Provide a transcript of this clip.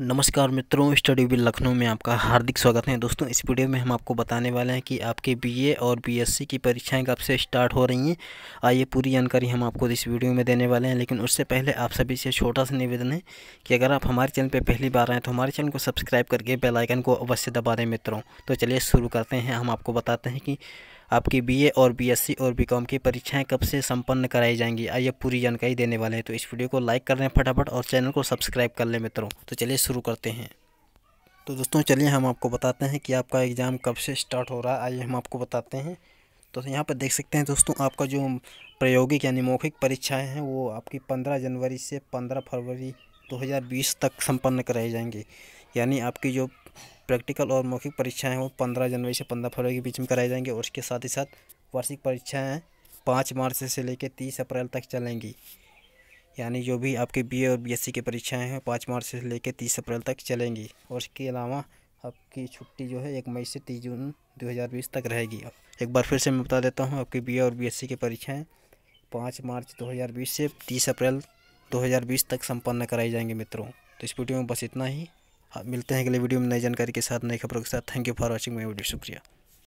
नमस्कार मित्रों study bill Lucknow में आपका हार्दिक स्वागत है दोस्तों इस वीडियो में हम आपको बताने वाले हैं कि आपके बीए और बीएससी की परीक्षाएं कब से स्टार्ट हो रही हैं आइए पूरी जानकारी हम आपको इस वीडियो में देने वाले हैं लेकिन उससे पहले आप सभी से छोटा सा निवेदन है कि अगर आप हमारे चैनल पर पहली बार आएँ तो हमारे चैनल को सब्सक्राइब करके बेलाइकन को अवश्य दबा दें मित्रों तो चलिए शुरू करते हैं हम आपको बताते हैं कि आपकी बीए और बीएससी और बीकॉम की परीक्षाएं कब से संपन्न कराई जाएंगी आइए पूरी जानकारी देने वाले हैं तो इस वीडियो को लाइक कर लें फटाफट और चैनल को सब्सक्राइब कर लें मित्रों तो चलिए शुरू करते हैं तो दोस्तों चलिए हम आपको बताते हैं कि आपका एग्ज़ाम कब से स्टार्ट हो रहा है आइए हम आपको बताते हैं तो यहाँ पर देख सकते हैं दोस्तों आपका जो प्रायोगिक यानी मौखिक परीक्षाएं हैं वो आपकी पंद्रह जनवरी से पंद्रह फरवरी 2020 तक संपन्न कराई जाएंगी यानी आपकी जो प्रैक्टिकल और मौखिक परीक्षाएं वो पंद्रह जनवरी से पंद्रह फरवरी के बीच में कराए जाएंगी और उसके साथ ही साथ वार्षिक परीक्षाएँ पाँच मार्च से लेकर तीस अप्रैल तक चलेंगी यानी जो भी आपके बीए और बीएससी की परीक्षाएं हैं पाँच मार्च से लेकर तीस अप्रैल तक चलेंगी और इसके अलावा आपकी छुट्टी जो है एक मई से तीस जून 2020 तक रहेगी एक बार फिर से मैं बता देता हूँ आपकी बीए और बीएससी की परीक्षाएँ पाँच मार्च 2020 से तीस अप्रैल 2020 तक संपन्न कराई जाएंगी मित्रों तो इस वीडियो में बस इतना ही मिलते हैं अगले वीडियो में नई जानकारी के साथ नई खबरों के साथ thank you for watching my video शुक्रिया